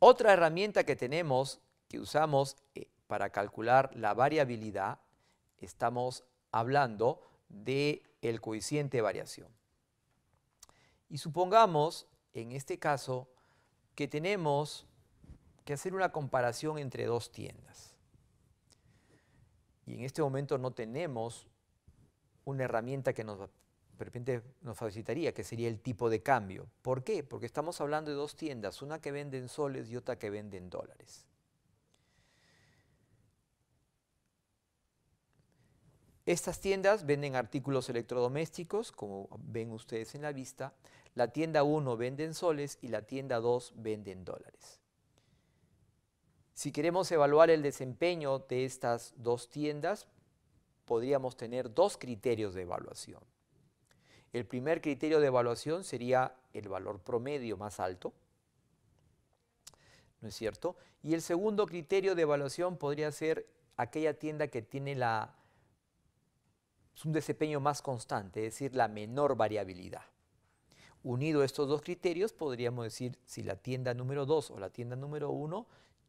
Otra herramienta que tenemos, que usamos eh, para calcular la variabilidad, estamos hablando del el coeficiente de variación. Y supongamos, en este caso, que tenemos que hacer una comparación entre dos tiendas. Y en este momento no tenemos una herramienta que nos de repente nos facilitaría, que sería el tipo de cambio. ¿Por qué? Porque estamos hablando de dos tiendas, una que vende en soles y otra que vende en dólares. Estas tiendas venden artículos electrodomésticos, como ven ustedes en la vista. La tienda 1 vende en soles y la tienda 2 vende en dólares. Si queremos evaluar el desempeño de estas dos tiendas, podríamos tener dos criterios de evaluación. El primer criterio de evaluación sería el valor promedio más alto, ¿no es cierto? Y el segundo criterio de evaluación podría ser aquella tienda que tiene un desempeño más constante, es decir, la menor variabilidad. Unido a estos dos criterios, podríamos decir si la tienda número 2 o la tienda número 1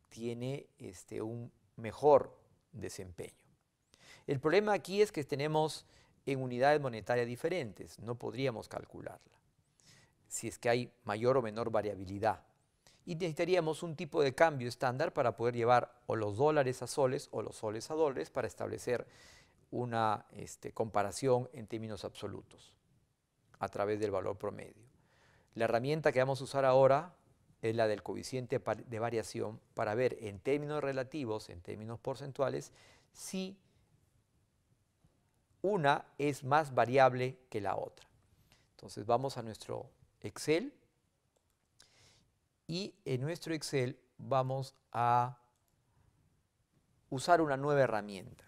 tiene este, un mejor desempeño. El problema aquí es que tenemos en unidades monetarias diferentes, no podríamos calcularla, si es que hay mayor o menor variabilidad. Y necesitaríamos un tipo de cambio estándar para poder llevar o los dólares a soles o los soles a dólares para establecer una este, comparación en términos absolutos a través del valor promedio. La herramienta que vamos a usar ahora es la del coeficiente de variación para ver en términos relativos, en términos porcentuales, si una es más variable que la otra. Entonces vamos a nuestro Excel y en nuestro Excel vamos a usar una nueva herramienta.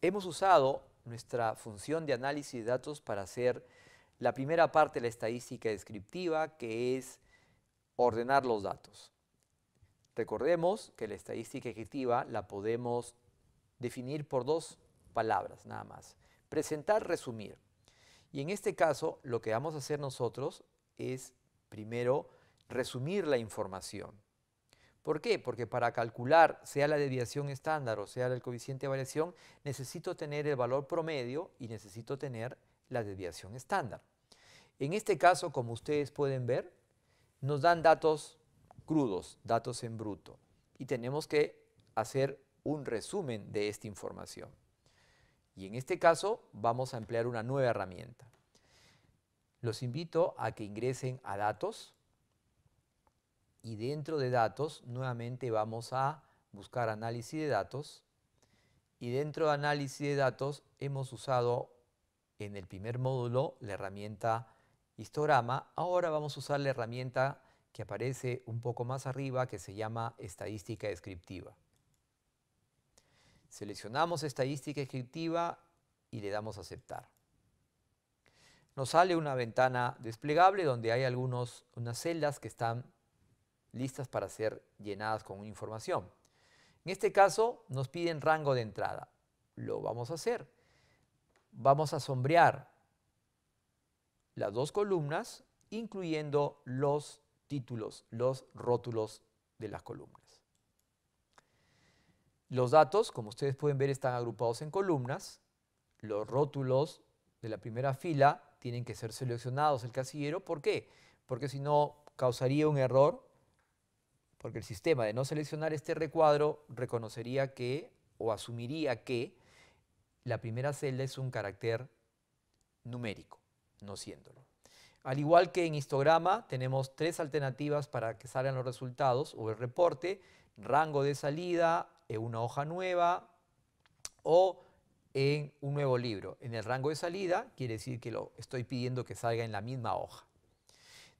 Hemos usado nuestra función de análisis de datos para hacer la primera parte de la estadística descriptiva, que es ordenar los datos. Recordemos que la estadística descriptiva la podemos definir por dos palabras nada más. Presentar, resumir. Y en este caso, lo que vamos a hacer nosotros es, primero, resumir la información. ¿Por qué? Porque para calcular, sea la desviación estándar o sea el coeficiente de variación, necesito tener el valor promedio y necesito tener la desviación estándar. En este caso, como ustedes pueden ver, nos dan datos crudos, datos en bruto, y tenemos que hacer un resumen de esta información. Y en este caso vamos a emplear una nueva herramienta. Los invito a que ingresen a datos y dentro de datos nuevamente vamos a buscar análisis de datos y dentro de análisis de datos hemos usado en el primer módulo la herramienta histograma, ahora vamos a usar la herramienta que aparece un poco más arriba que se llama estadística descriptiva. Seleccionamos estadística descriptiva y le damos a aceptar. Nos sale una ventana desplegable donde hay unas celdas que están listas para ser llenadas con información. En este caso nos piden rango de entrada. Lo vamos a hacer. Vamos a sombrear las dos columnas incluyendo los títulos, los rótulos de las columnas. Los datos, como ustedes pueden ver, están agrupados en columnas. Los rótulos de la primera fila tienen que ser seleccionados el casillero. ¿Por qué? Porque si no, causaría un error, porque el sistema de no seleccionar este recuadro reconocería que o asumiría que la primera celda es un carácter numérico, no siéndolo. Al igual que en histograma, tenemos tres alternativas para que salgan los resultados o el reporte, rango de salida, en una hoja nueva o en un nuevo libro. En el rango de salida quiere decir que lo estoy pidiendo que salga en la misma hoja.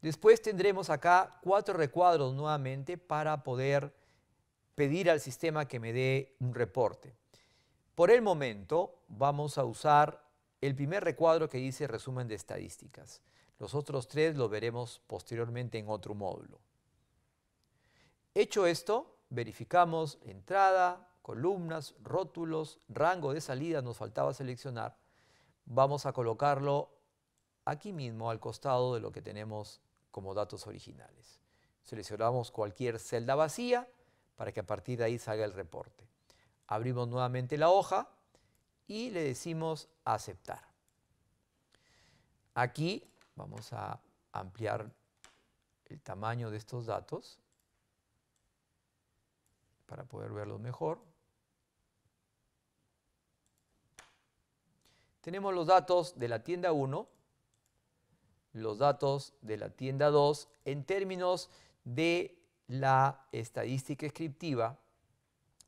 Después tendremos acá cuatro recuadros nuevamente para poder pedir al sistema que me dé un reporte. Por el momento vamos a usar el primer recuadro que dice resumen de estadísticas. Los otros tres los veremos posteriormente en otro módulo. Hecho esto, verificamos entrada, columnas, rótulos, rango de salida nos faltaba seleccionar. Vamos a colocarlo aquí mismo al costado de lo que tenemos como datos originales. Seleccionamos cualquier celda vacía para que a partir de ahí salga el reporte. Abrimos nuevamente la hoja y le decimos aceptar. Aquí vamos a ampliar el tamaño de estos datos para poder verlo mejor. Tenemos los datos de la tienda 1, los datos de la tienda 2 en términos de la estadística descriptiva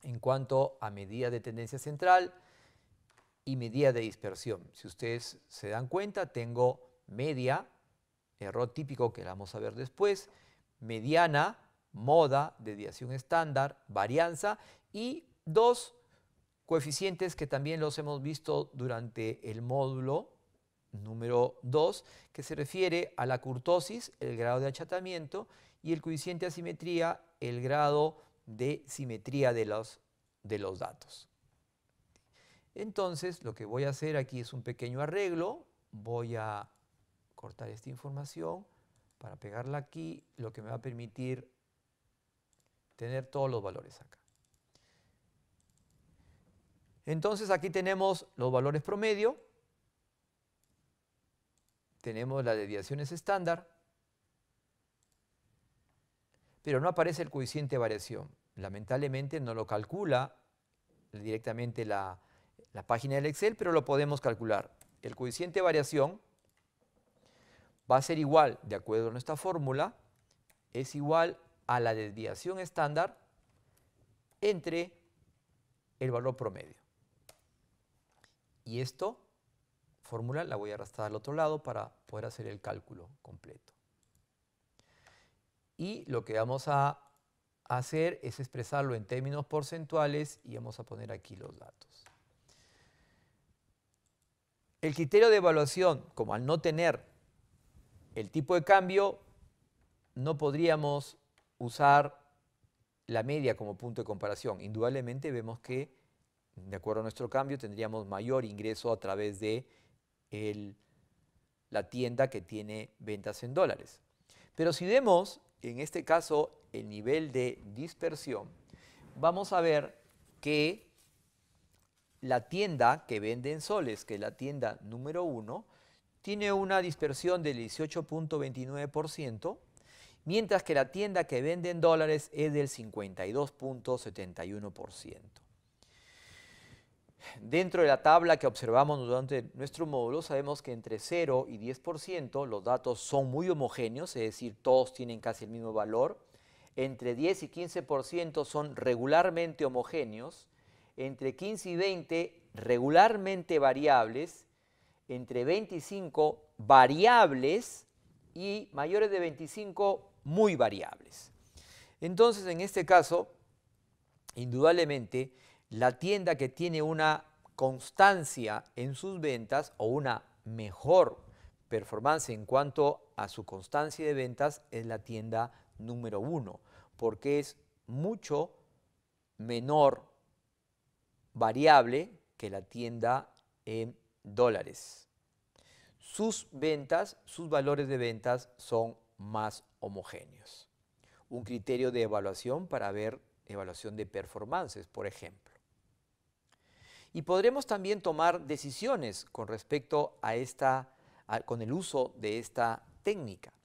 en cuanto a medida de tendencia central y medida de dispersión. Si ustedes se dan cuenta, tengo media, error típico que la vamos a ver después, mediana, moda, desviación estándar, varianza y dos coeficientes que también los hemos visto durante el módulo número 2, que se refiere a la curtosis, el grado de achatamiento, y el coeficiente de asimetría, el grado de simetría de los, de los datos. Entonces, lo que voy a hacer aquí es un pequeño arreglo. Voy a cortar esta información para pegarla aquí, lo que me va a permitir tener todos los valores acá. Entonces aquí tenemos los valores promedio, tenemos las deviaciones estándar, pero no aparece el coeficiente de variación. Lamentablemente no lo calcula directamente la, la página del Excel, pero lo podemos calcular. El coeficiente de variación va a ser igual, de acuerdo a nuestra fórmula, es igual a la desviación estándar entre el valor promedio. Y esto, fórmula, la voy a arrastrar al otro lado para poder hacer el cálculo completo. Y lo que vamos a hacer es expresarlo en términos porcentuales y vamos a poner aquí los datos. El criterio de evaluación, como al no tener el tipo de cambio, no podríamos usar la media como punto de comparación. Indudablemente vemos que, de acuerdo a nuestro cambio, tendríamos mayor ingreso a través de la tienda que tiene ventas en dólares. Pero si vemos, en este caso, el nivel de dispersión, vamos a ver que la tienda que vende en soles, que es la tienda número uno, tiene una dispersión del 18.29%, mientras que la tienda que vende en dólares es del 52.71%. Dentro de la tabla que observamos durante nuestro módulo, sabemos que entre 0 y 10% los datos son muy homogéneos, es decir, todos tienen casi el mismo valor. Entre 10 y 15% son regularmente homogéneos. Entre 15 y 20 regularmente variables. Entre 25 variables y mayores de 25 muy variables. Entonces, en este caso, indudablemente, la tienda que tiene una constancia en sus ventas o una mejor performance en cuanto a su constancia de ventas es la tienda número uno, porque es mucho menor variable que la tienda en dólares. Sus ventas, sus valores de ventas son más homogéneos. Un criterio de evaluación para ver evaluación de performances, por ejemplo. Y podremos también tomar decisiones con respecto a esta, con el uso de esta técnica.